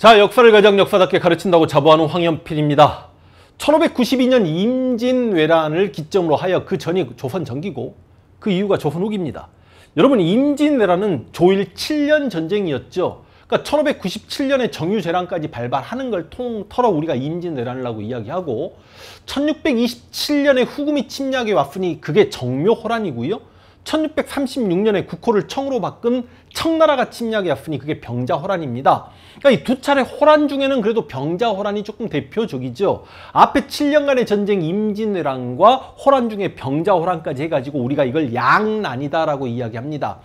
자, 역사를 가장 역사답게 가르친다고 자부하는 황현필입니다. 1592년 임진왜란을 기점으로 하여 그 전이 조선 전기고 그 이유가 조선 후기입니다. 여러분 임진왜란은 조일 7년 전쟁이었죠. 그러니까 1597년에 정유재란까지 발발하는 걸통털어 우리가 임진왜란이라고 이야기하고 1627년에 후금이 침략에 왔으니 그게 정묘호란이고요. 1636년에 국호를 청으로 바꾼 청나라가 침략에 왔으니 그게 병자호란입니다. 그러니까 이 두 차례 호란 중에는 그래도 병자 호란이 조금 대표적이죠. 앞에 7년간의 전쟁 임진왜란과 호란 중에 병자 호란까지 해가지고 우리가 이걸 양난이다라고 이야기합니다.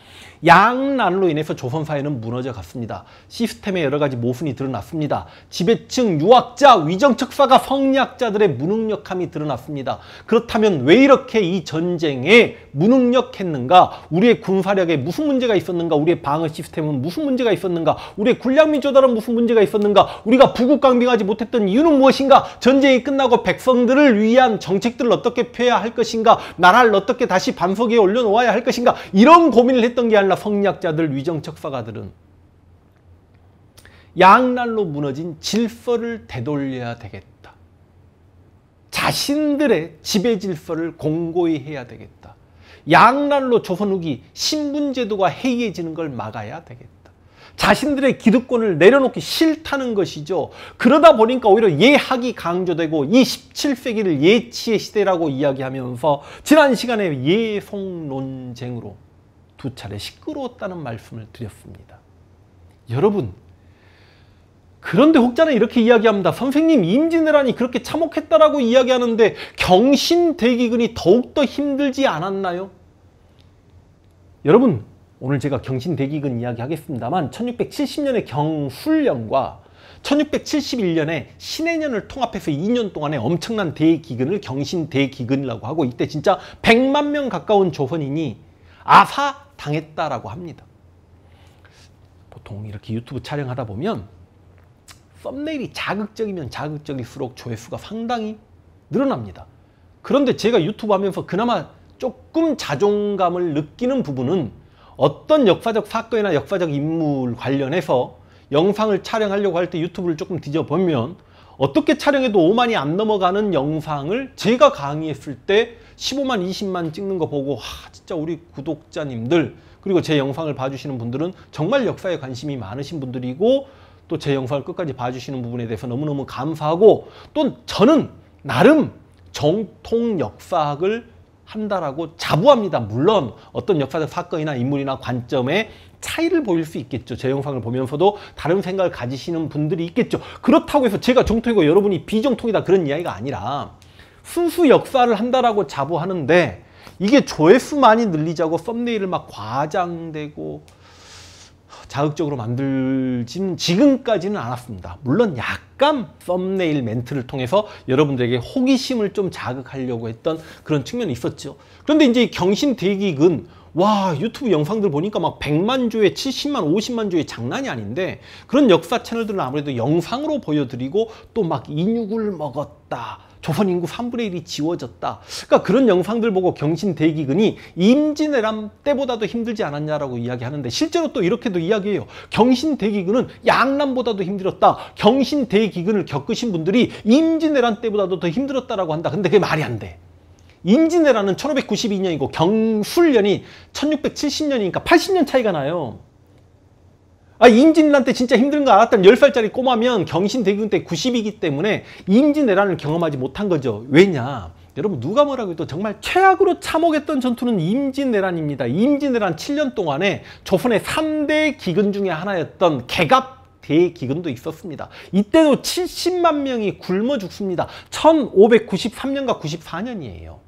양난으로 인해서 조선 사회는 무너져 갔습니다. 시스템의 여러 가지 모순이 드러났습니다. 지배층, 유학자, 위정척사가 성리학자들의 무능력함이 드러났습니다. 그렇다면 왜 이렇게 이 전쟁에 무능력했는가? 우리의 군사력에 무슨 문제가 있었는가? 우리의 방어 시스템은 무슨 문제가 있었는가? 우리의 군량민족 다른 무슨 문제가 있었는가? 우리가 부국강병하지 못했던 이유는 무엇인가? 전쟁이 끝나고 백성들을 위한 정책들을 어떻게 펴야 할 것인가? 나라를 어떻게 다시 반석에 올려놓아야 할 것인가? 이런 고민을 했던 게 아니라 성리학자들, 위정척사가들은 양날로 무너진 질서를 되돌려야 되겠다. 자신들의 지배 질서를 공고히 해야 되겠다. 양날로 조선 후기 신분제도가 해이해지는 걸 막아야 되겠다. 자신들의 기득권을 내려놓기 싫다는 것이죠. 그러다 보니까 오히려 예학이 강조되고 이 17세기를 예치의 시대라고 이야기하면서 지난 시간에 예송 논쟁으로 두 차례 시끄러웠다는 말씀을 드렸습니다. 여러분 그런데 혹자는 이렇게 이야기합니다. 선생님 임진왜란이 그렇게 참혹했다라고 이야기하는데 경신대기근이 더욱더 힘들지 않았나요? 여러분 오늘 제가 경신대기근 이야기하겠습니다만 1670년의 경훈련과 1671년에 신해 년을 통합해서 2년 동안의 엄청난 대기근을 경신대기근이라고 하고 이때 진짜 100만 명 가까운 조선인이 아사 당했다라고 합니다. 보통 이렇게 유튜브 촬영하다 보면 썸네일이 자극적이면 자극적일수록 조회수가 상당히 늘어납니다. 그런데 제가 유튜브 하면서 그나마 조금 자존감을 느끼는 부분은 어떤 역사적 사건이나 역사적 인물 관련해서 영상을 촬영하려고 할 때 유튜브를 조금 뒤져보면 어떻게 촬영해도 5만이 안 넘어가는 영상을 제가 강의했을 때 15만, 20만 찍는 거 보고 와 진짜 우리 구독자님들 그리고 제 영상을 봐주시는 분들은 정말 역사에 관심이 많으신 분들이고 또 제 영상을 끝까지 봐주시는 부분에 대해서 너무너무 감사하고 또 저는 나름 정통 역사학을 한다라고 자부합니다. 물론 어떤 역사적 사건이나 인물이나 관점의 차이를 보일 수 있겠죠. 제 영상을 보면서도 다른 생각을 가지시는 분들이 있겠죠. 그렇다고 해서 제가 정통이고 여러분이 비정통이다 그런 이야기가 아니라 순수 역사를 한다라고 자부하는데 이게 조회수 많이 늘리자고 썸네일을 막 과장되고 자극적으로 만들진 지금까지는 않았습니다. 물론 약간 썸네일 멘트를 통해서 여러분들에게 호기심을 좀 자극하려고 했던 그런 측면이 있었죠. 그런데 이제 경신 대기근 와 유튜브 영상들 보니까 막 100만 조에 70만, 50만 조에 장난이 아닌데 그런 역사 채널들은 아무래도 영상으로 보여드리고 또 막 인육을 먹었다. 조선 인구 3분의 1이 지워졌다. 그러니까 그런 영상들 보고 경신 대기근이 임진왜란 때보다도 힘들지 않았냐라고 이야기하는데 실제로 또 이렇게도 이야기해요. 경신 대기근은 양남보다도 힘들었다. 경신 대기근을 겪으신 분들이 임진왜란 때보다도 더 힘들었다라고 한다. 근데 그게 말이 안 돼. 임진왜란은 1592년이고 경술년이 1670년이니까 80년 차이가 나요. 아 임진왜란 때 진짜 힘든 거 알았다면 10살짜리 꼬마면 경신대군 때 90이기 때문에 임진왜란을 경험하지 못한 거죠. 왜냐? 여러분 누가 뭐라고 해도 정말 최악으로 참혹했던 전투는 임진왜란입니다. 임진왜란 7년 동안에 조선의 3대 기근 중에 하나였던 개갑 대기근도 있었습니다. 이때도 70만 명이 굶어 죽습니다. 1593년과 94년이에요.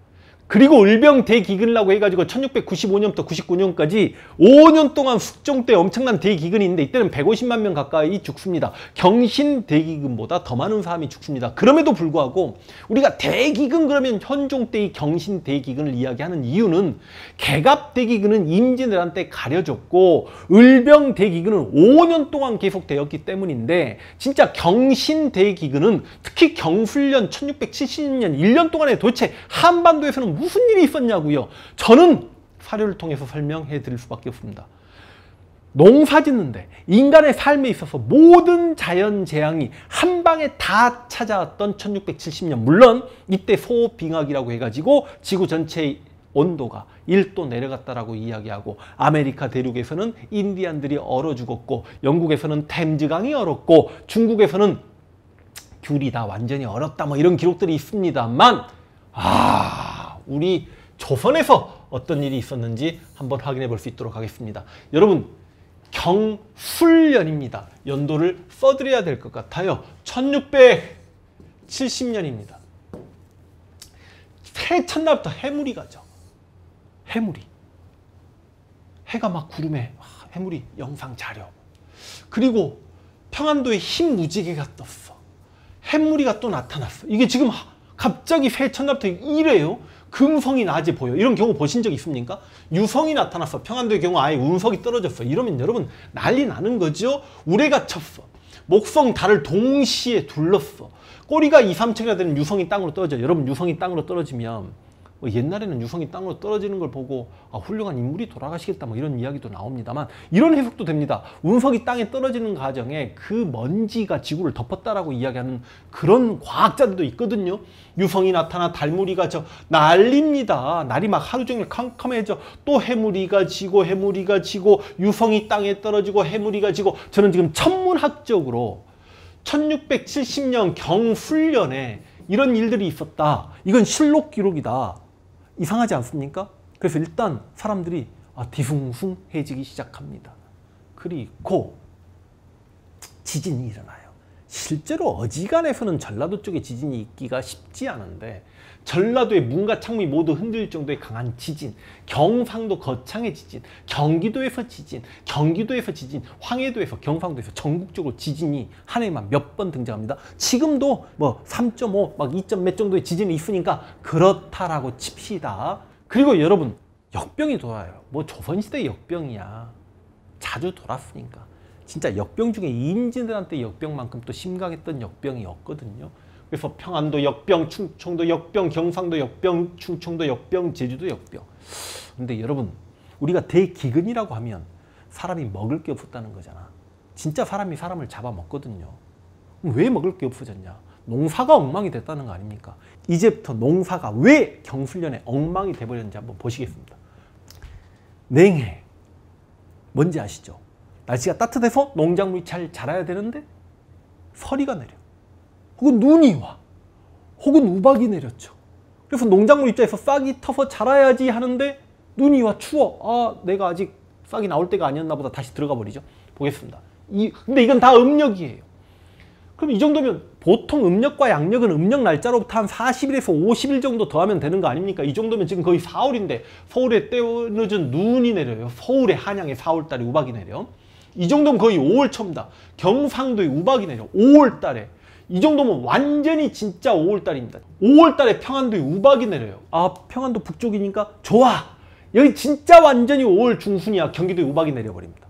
그리고 을병 대기근이라고 해가지고 1695년부터 99년까지 5년 동안 숙종 때 엄청난 대기근이 있는데 이때는 150만 명 가까이 죽습니다. 경신 대기근보다 더 많은 사람이 죽습니다. 그럼에도 불구하고 우리가 대기근 그러면 현종 때의 경신 대기근을 이야기하는 이유는 개갑 대기근은 임진왜란 때 가려졌고 을병 대기근은 5년 동안 계속되었기 때문인데 진짜 경신 대기근은 특히 경훈련 1670년 1년 동안에 도대체 한반도에서는 무슨 일이 있었냐고요. 저는 사료를 통해서 설명해 드릴 수밖에 없습니다. 농사 짓는데 인간의 삶에 있어서 모든 자연 재앙이 한 방에 다 찾아왔던 1670년 물론 이때 소빙하기라고 해가지고 지구 전체의 온도가 1도 내려갔다라고 이야기하고 아메리카 대륙에서는 인디안들이 얼어 죽었고 영국에서는 템즈강이 얼었고 중국에서는 귤이 다 완전히 얼었다 뭐 이런 기록들이 있습니다만 아 우리 조선에서 어떤 일이 있었는지 한번 확인해 볼 수 있도록 하겠습니다. 여러분 경술년입니다. 연도를 써드려야 될 것 같아요. 1670년입니다. 새 첫날부터 해물이 가죠. 해물이. 해가 막 구름에 아, 해물이 영상 자려. 그리고 평안도에 흰 무지개가 떴어. 해물이가 또 나타났어. 이게 지금 갑자기 새 첫날부터 이래요. 금성이 낮에 보여. 이런 경우 보신 적 있습니까? 유성이 나타났어. 평안도의 경우 아예 운석이 떨어졌어. 이러면 여러분 난리 나는 거죠? 우레가 쳤어. 목성 달을 동시에 둘렀어. 꼬리가 2, 3층이나 되는 유성이 땅으로 떨어져. 여러분 유성이 땅으로 떨어지면 뭐 옛날에는 유성이 땅으로 떨어지는 걸 보고 아, 훌륭한 인물이 돌아가시겠다 뭐 이런 이야기도 나옵니다만 이런 해석도 됩니다. 운석이 땅에 떨어지는 과정에 그 먼지가 지구를 덮었다라고 이야기하는 그런 과학자들도 있거든요. 유성이 나타나 달무리가 저 날립니다. 날이 막 하루 종일 캄캄해져 또 해무리가 지고 해무리가 지고 유성이 땅에 떨어지고 해무리가 지고 저는 지금 천문학적으로 1670년 경훈련에 이런 일들이 있었다. 이건 실록 기록이다. 이상하지 않습니까? 그래서 일단 사람들이 아, 뒤숭숭해지기 시작합니다. 그리고 지진이 일어나요. 실제로 어지간해서는 전라도 쪽에 지진이 있기가 쉽지 않은데 전라도의 문과 창문이 모두 흔들릴 정도의 강한 지진, 경상도 거창의 지진, 경기도에서 지진, 경기도에서 지진, 황해도에서 경상도에서 전국적으로 지진이 한 해만 몇 번 등장합니다. 지금도 뭐 3.5, 막 2점 몇 정도의 지진이 있으니까 그렇다라고 칩시다. 그리고 여러분 역병이 돌아요. 뭐 조선시대 역병이야. 자주 돌았으니까. 진짜 역병 중에 임진들한테 역병만큼 또 심각했던 역병이 없거든요. 그래서 평안도 역병, 충청도 역병, 경상도 역병, 충청도 역병, 제주도 역병. 근데 여러분 우리가 대기근이라고 하면 사람이 먹을 게 없었다는 거잖아. 진짜 사람이 사람을 잡아먹거든요. 왜 먹을 게 없어졌냐? 농사가 엉망이 됐다는 거 아닙니까? 이제부터 농사가 왜 경술년에 엉망이 돼버렸는지 한번 보시겠습니다. 냉해. 뭔지 아시죠? 날씨가 따뜻해서 농작물이 잘 자라야 되는데 서리가 내려. 혹은 눈이 와. 혹은 우박이 내렸죠. 그래서 농작물 입장에서 싹이 터서 자라야지 하는데 눈이 와 추워. 아 내가 아직 싹이 나올 때가 아니었나 보다 다시 들어가 버리죠. 보겠습니다. 이, 근데 이건 다 음력이에요. 그럼 이 정도면 보통 음력과 양력은 음력 날짜로부터 한 40일에서 50일 정도 더하면 되는 거 아닙니까? 이 정도면 지금 거의 4월인데 서울에 때늦은 어 눈이 내려요. 서울에 한양에 4월달에 우박이 내려. 이 정도면 거의 5월 초입니다. 경상도의 우박이 내려 5월 달에 이 정도면 완전히 진짜 5월 달입니다. 5월 달에 평안도의 우박이 내려요. 아 평안도 북쪽이니까 좋아. 여기 진짜 완전히 5월 중순이야. 경기도의 우박이 내려버립니다.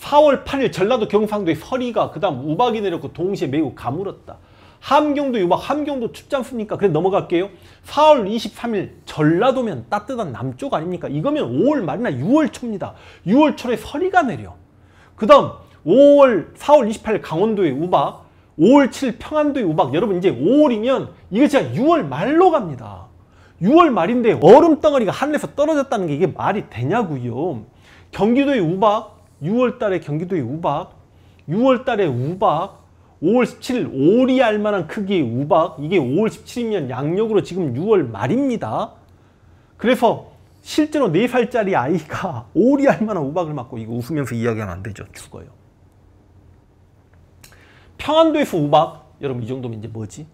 4월 8일 전라도 경상도의 서리가 그 다음 우박이 내렸고 동시에 매우 가물었다. 함경도 유박, 함경도 춥지 않습니까? 그래 넘어갈게요. 4월 23일 전라도면 따뜻한 남쪽 아닙니까? 이거면 5월 말이나 6월 초입니다. 6월 초에 서리가 내려. 그 다음 5월 4월 28일 강원도의 우박, 5월 7일 평안도의 우박. 여러분 이제 5월이면 이게 진짜 6월 말로 갑니다. 6월 말인데 얼음 덩어리가 하늘에서 떨어졌다는 게 이게 말이 되냐고요. 경기도의 우박, 6월 달에 경기도의 우박, 6월 달에 우박, 5월 17일 오리 알 만한 크기의 우박 이게 5월 17일이면 양력으로 지금 6월 말입니다. 그래서 실제로 4살짜리 아이가 오리 알 만한 우박을 맞고 이거 웃으면서 이야기하면 안 되죠. 죽어요. 평안도에서 우박 여러분 이 정도면 이제 뭐지?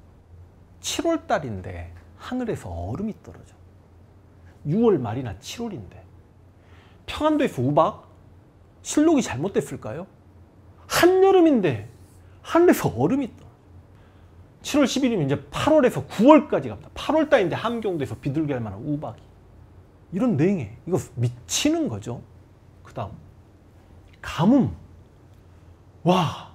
7월 달인데 하늘에서 얼음이 떨어져. 6월 말이나 7월인데 평안도에서 우박? 실록이 잘못됐을까요? 한여름인데 하늘에서 얼음이 떠. 7월 11일이면 이제 8월에서 9월까지 갑니다. 8월 달인데 함경도에서 비둘기 할 만한 우박이. 이런 냉해. 이거 미치는 거죠. 그 다음. 가뭄. 와.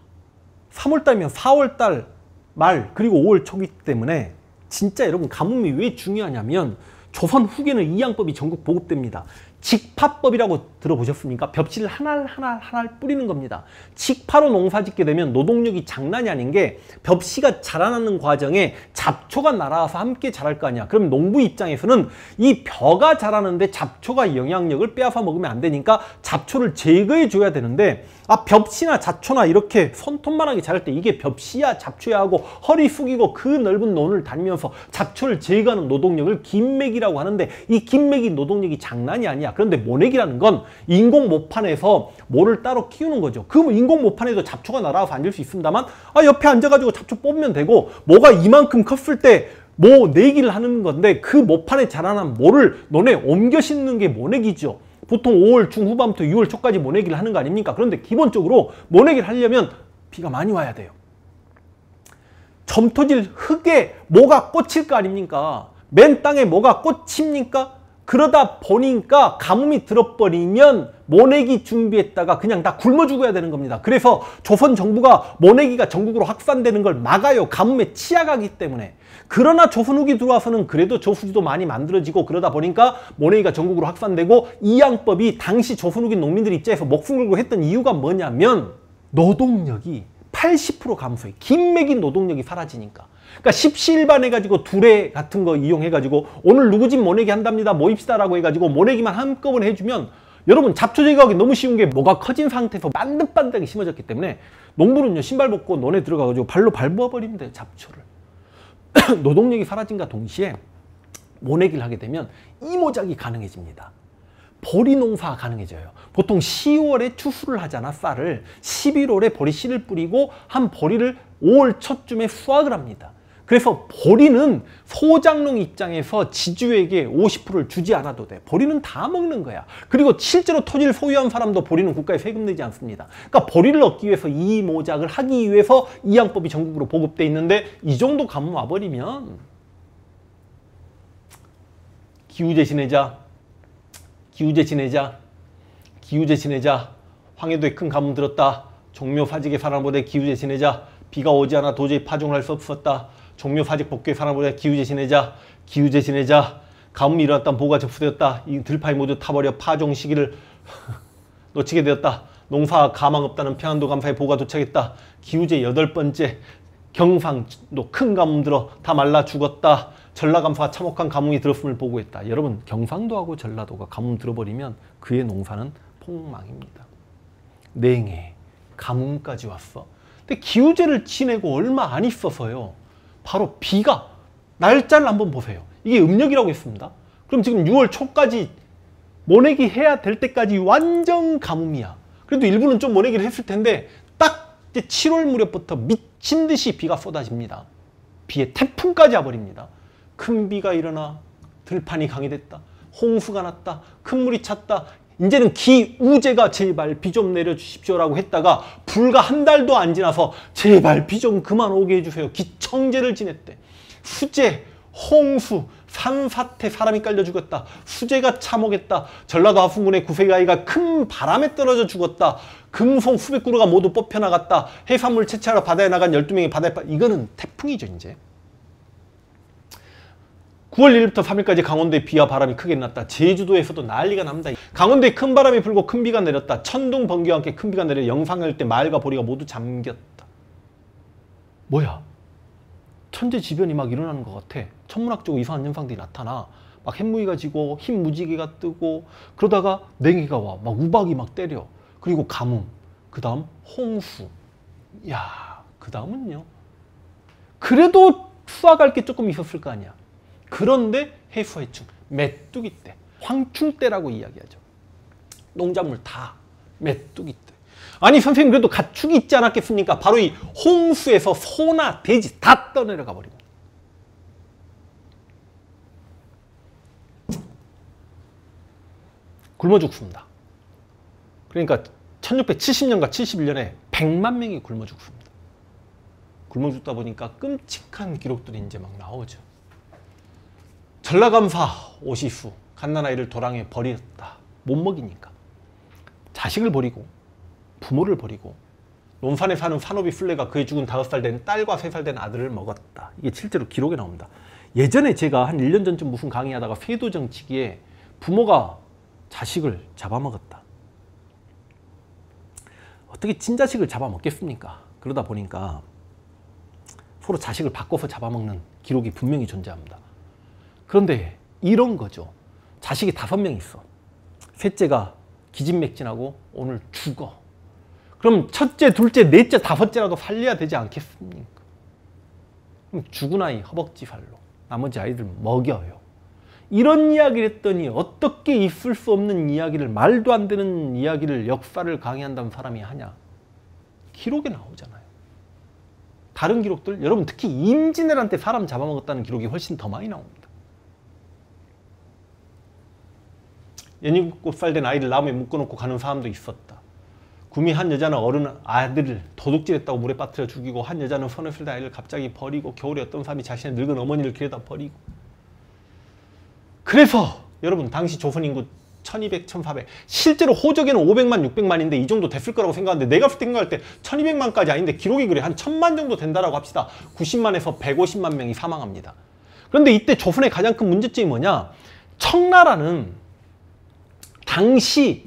3월 달이면 4월 달 말, 그리고 5월 초기 때문에 진짜 여러분 가뭄이 왜 중요하냐면 조선 후기는 이양법이 전국 보급됩니다. 직파법이라고 들어보셨습니까? 벽지를 하나 하나 하나 뿌리는 겁니다. 직파로 농사 짓게 되면 노동력이 장난이 아닌 게 벽시가 자라나는 과정에 잡초가 날아와서 함께 자랄 거 아니야. 그럼 농부 입장에서는 이 벼가 자라는데 잡초가 영향력을 빼앗아 먹으면 안 되니까 잡초를 제거해 줘야 되는데 아벽씨나잡초나 이렇게 손톱만하게 자랄 때 이게 벽시야 잡초야 하고 허리 숙이고 그 넓은 논을 다니면서 잡초를 제거하는 노동력을 긴맥이라고 하는데 이 긴맥이 노동력이 장난이 아니야. 그런데 모내기라는 건 인공 모판에서 모를 따로 키우는 거죠. 그럼 인공 모판에도 잡초가 날아와서 앉을 수 있습니다만 아 옆에 앉아가지고 잡초 뽑으면 되고 뭐가 이만큼 컸을 때모 뭐 내기를 하는 건데 그 모판에 자라난 모를 논에 옮겨 심는 게 모내기죠. 보통 5월 중후반부터 6월 초까지 모내기를 하는 거 아닙니까? 그런데 기본적으로 모내기를 하려면 비가 많이 와야 돼요. 점토질 흙에 뭐가 꽂힐 거 아닙니까? 맨 땅에 뭐가 꽂힙니까? 그러다 보니까 가뭄이 들어버리면 모내기 준비했다가 그냥 다 굶어 죽어야 되는 겁니다. 그래서 조선 정부가 모내기가 전국으로 확산되는 걸 막아요. 가뭄에 치아가기 때문에. 그러나 조선 후기 들어와서는 그래도 저수지도 많이 만들어지고 그러다 보니까 모내기가 전국으로 확산되고 이 양법이 당시 조선 후기 농민들 입장에서 목숨 걸고 했던 이유가 뭐냐면 노동력이 80% 감소해. 긴맥인 노동력이 사라지니까. 그러니까 십시일반 해가지고 둘레 같은 거 이용해가지고 오늘 누구 집 모내기 한답니다 모입시다라고 해가지고 모내기만 한꺼번에 해주면 여러분 잡초 제거하기 너무 쉬운 게 뭐가 커진 상태에서 반듯반듯하게 심어졌기 때문에 농부는요 신발 벗고 논에 들어가가지고 발로 밟아버리면 돼요 잡초를 노동력이 사라진과 동시에 모내기를 하게 되면 이모작이 가능해집니다 보리 농사 가능해져요 가 보통 10월에 추수를 하잖아 쌀을 11월에 보리 씨를 뿌리고 한 보리를 5월 초쯤에 수확을 합니다 그래서 보리는 소장농 입장에서 지주에게 50%를 주지 않아도 돼. 보리는 다 먹는 거야. 그리고 실제로 토지를 소유한 사람도 보리는 국가에 세금 내지 않습니다. 그러니까 보리를 얻기 위해서 이 모작을 하기 위해서 이 양법이 전국으로 보급돼 있는데 이 정도 가면 와버리면 기우제 지내자, 기우제 지내자, 기우제 지내자, 황해도에 큰 가뭄 들었다, 종묘 사직의 사람보다 기우제 지내자, 비가 오지 않아 도저히 파종을 할 수 없었다. 종묘 사직 복귀 사람보다 기우제 지내자 기우제 지내자 가뭄이 일어났다 보가 접수되었다 이 들파이 모두 타버려 파종 시기를 놓치게 되었다 농사 가망 없다는 평안도 감사의 보가 도착했다 기우제 여덟 번째 경상도 큰 가뭄 들어 다 말라 죽었다 전라감사가 참혹한 가뭄이 들었음을 보고했다 여러분 경상도하고 전라도가 가뭄 들어버리면 그의 농사는 폭망입니다 냉해 가뭄까지 왔어 근데 기우제를 지내고 얼마 안 있어서요 바로 비가 날짜를 한번 보세요. 이게 음력이라고 했습니다. 그럼 지금 6월 초까지 모내기 해야 될 때까지 완전 가뭄이야. 그래도 일부는 좀 모내기를 했을 텐데 딱 7월 무렵부터 미친 듯이 비가 쏟아집니다. 비에 태풍까지 와버립니다. 큰 비가 일어나 들판이 강해 됐다. 홍수가 났다. 큰 물이 찼다. 이제는 기우제가 제발 비 좀 내려주십시오라고 했다가 불과 한 달도 안 지나서 제발 비 좀 그만 오게 해주세요. 기청제를 지냈대. 수제, 홍수, 산사태 사람이 깔려 죽었다. 수제가 참혹했다. 전라도 하순군의 구세가이가 큰 바람에 떨어져 죽었다. 금송 수백 구루가 모두 뽑혀나갔다. 해산물 채취하러 바다에 나간 열두 명이 바다에 빠... 이거는 태풍이죠 이제. 9월 1일부터 3일까지 강원도에 비와 바람이 크게 났다. 제주도에서도 난리가 납니다. 강원도에 큰 바람이 불고 큰 비가 내렸다. 천둥, 번개와 함께 큰 비가 내려 영상을 때 마을과 보리가 모두 잠겼다. 뭐야? 천재지변이 막 일어나는 것 같아. 천문학적으로 이상한 현상들이 나타나. 막 햇무늬가 지고 흰 무지개가 뜨고 그러다가 냉이가 와. 막 우박이 막 때려. 그리고 가뭄. 그 다음 홍수. 야, 그 다음은요. 그래도 수확할 게 조금 있었을 거 아니야. 그런데 해수해충, 메뚜기 떼, 황충 떼라고 이야기하죠. 농작물 다 메뚜기 떼. 아니 선생님 그래도 가축이 있지 않았겠습니까? 바로 이 홍수에서 소나 돼지 다 떠내려가 버립니다. 굶어 죽습니다. 그러니까 1670년과 71년에 100만 명이 굶어 죽습니다. 굶어 죽다 보니까 끔찍한 기록들이 이제 막 나오죠. 전라감사 오시후 갓난아이를 도랑에 버렸다. 못 먹이니까. 자식을 버리고 부모를 버리고 논산에 사는 산호비 순례가 그의 죽은 다섯 살 된 딸과 세 살 된 아들을 먹었다. 이게 실제로 기록에 나옵니다. 예전에 제가 한일년 전쯤 무슨 강의하다가 세도 정치기에 부모가 자식을 잡아먹었다. 어떻게 친자식을 잡아먹겠습니까? 그러다 보니까 서로 자식을 바꿔서 잡아먹는 기록이 분명히 존재합니다. 그런데 이런 거죠. 자식이 다섯 명 있어. 셋째가 기진맥진하고 오늘 죽어. 그럼 첫째, 둘째, 넷째, 다섯째라도 살려야 되지 않겠습니까? 그럼 죽은 아이 허벅지 살로 나머지 아이들 먹여요. 이런 이야기를 했더니 어떻게 있을 수 없는 이야기를 말도 안 되는 이야기를 역사를 강의한다는 사람이 하냐. 기록에 나오잖아요. 다른 기록들 여러분 특히 임진왜란 때 사람 잡아먹었다는 기록이 훨씬 더 많이 나옵니다. 연인꽃살된 아이를 나무에 묶어놓고 가는 사람도 있었다. 구미 한 여자는 어른 아들을 도둑질했다고 물에 빠뜨려 죽이고 한 여자는 서너 살된 아이를 갑자기 버리고 겨울에 어떤 사람이 자신의 늙은 어머니를 길에다 버리고 그래서 여러분 당시 조선 인구 1200, 1400 실제로 호적에는 500만, 600만인데 이 정도 됐을 거라고 생각하는데 내가 생각할 때 1200만까지 아닌데 기록이 그래 한 1000만 정도 된다라고 합시다 90만에서 150만 명이 사망합니다 그런데 이때 조선의 가장 큰 문제점이 뭐냐 청나라는 당시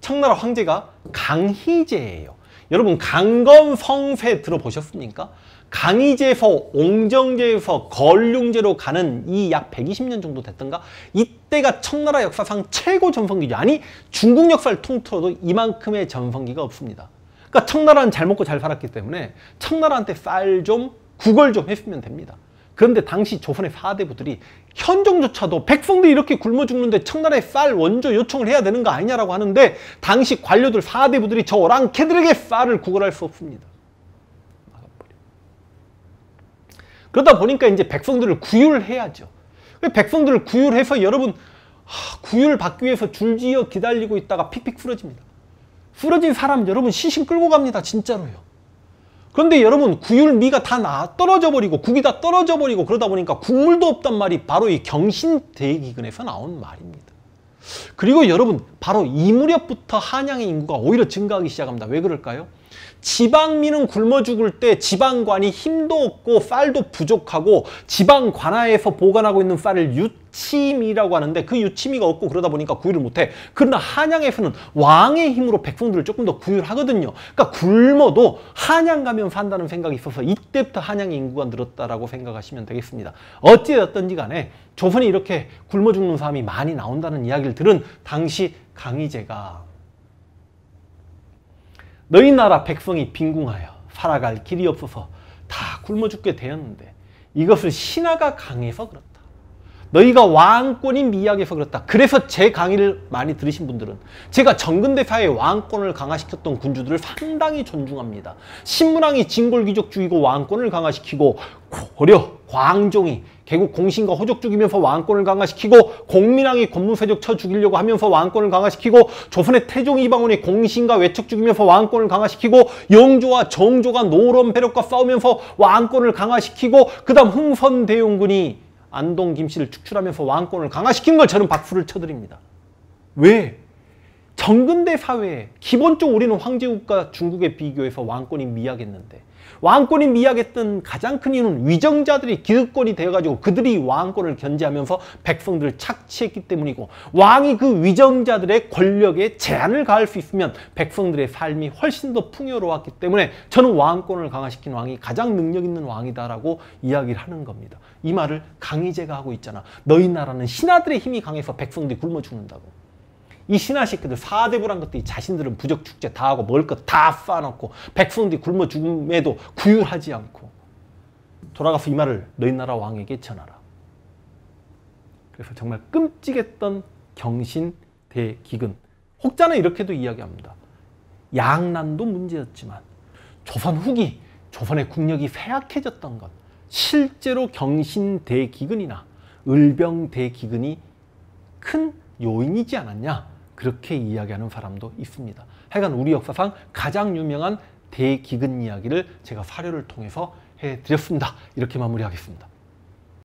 청나라 황제가 강희제예요. 여러분 강건성세 들어보셨습니까? 강희제에서 옹정제에서 걸륭제로 가는 이 약 120년 정도 됐던가 이때가 청나라 역사상 최고 전성기죠. 아니 중국 역사를 통틀어도 이만큼의 전성기가 없습니다. 그러니까 청나라는 잘 먹고 잘 살았기 때문에 청나라한테 쌀 좀, 구걸 좀 했으면 됩니다. 그런데 당시 조선의 사대부들이 현종조차도 백성들이 이렇게 굶어 죽는데 청나라에 쌀 원조 요청을 해야 되는 거 아니냐라고 하는데 당시 관료들 사대부들이 저 오랑캐들에게 쌀을 구걸할 수 없습니다. 그러다 보니까 이제 백성들을 구휼해야죠. 그 백성들을 구휼해서 여러분 구휼 받기 위해서 줄지어 기다리고 있다가 픽픽 쓰러집니다. 쓰러진 사람 여러분 시신 끌고 갑니다. 진짜로요. 그런데 여러분 구율미가 다 떨어져 버리고 국이 다 떨어져 버리고 그러다 보니까 국물도 없단 말이 바로 이 경신대기근에서 나온 말입니다. 그리고 여러분 바로 이 무렵부터 한양의 인구가 오히려 증가하기 시작합니다. 왜 그럴까요? 지방민은 굶어 죽을 때 지방관이 힘도 없고 쌀도 부족하고 지방관하에서 보관하고 있는 쌀을 유치미라고 하는데 그 유치미가 없고 그러다 보니까 구휼를 못해. 그러나 한양에서는 왕의 힘으로 백성들을 조금 더구를하거든요 그러니까 굶어도 한양 가면 산다는 생각이 있어서 이때부터 한양 인구가 늘었다라고 생각하시면 되겠습니다. 어찌됐든지 간에 조선이 이렇게 굶어 죽는 사람이 많이 나온다는 이야기를 들은 당시 강희제가 너희 나라 백성이 빈궁하여 살아갈 길이 없어서 다 굶어 죽게 되었는데 이것을 신하가 강해서 그렇다. 너희가 왕권이 미약해서 그렇다. 그래서 제 강의를 많이 들으신 분들은 제가 정근대사의 왕권을 강화시켰던 군주들을 상당히 존중합니다. 신문왕이 진골귀족주의고 왕권을 강화시키고 고려, 광종이 개국 공신과 호적 죽이면서 왕권을 강화시키고 공민왕이 권문세족 쳐 죽이려고 하면서 왕권을 강화시키고 조선의 태종 이방원이 공신과 외척 죽이면서 왕권을 강화시키고 영조와 정조가 노론 배력과 싸우면서 왕권을 강화시키고 그 다음 흥선대용군이 안동 김씨를 축출하면서 왕권을 강화시킨 걸 저는 박수를 쳐드립니다. 왜? 정근대 사회에 기본적으로 우리는 황제국과 중국에 비교해서 왕권이 미약했는데 왕권이 미약했던 가장 큰 이유는 위정자들이 기득권이 되어가지고 그들이 왕권을 견제하면서 백성들을 착취했기 때문이고 왕이 그 위정자들의 권력에 제한을 가할 수 있으면 백성들의 삶이 훨씬 더 풍요로웠기 때문에 저는 왕권을 강화시킨 왕이 가장 능력 있는 왕이다라고 이야기를 하는 겁니다. 이 말을 강의제가 하고 있잖아. 너희 나라는 신하들의 힘이 강해서 백성들이 굶어 죽는다고. 이 신하 새끼들 사대부란 것들이 자신들은 부적 축제 다 하고 먹을 것 다 쌓아놓고 백성들이 굶어 죽음에도 구휼하지 않고 돌아가서 이 말을 너희 나라 왕에게 전하라. 그래서 정말 끔찍했던 경신 대기근 혹자는 이렇게도 이야기합니다. 양난도 문제였지만 조선 후기 조선의 국력이 쇠약해졌던 것 실제로 경신 대기근이나 을병 대기근이 큰 요인이지 않았냐 그렇게 이야기하는 사람도 있습니다. 하여간 우리 역사상 가장 유명한 대기근 이야기를 제가 사료를 통해서 해드렸습니다. 이렇게 마무리하겠습니다.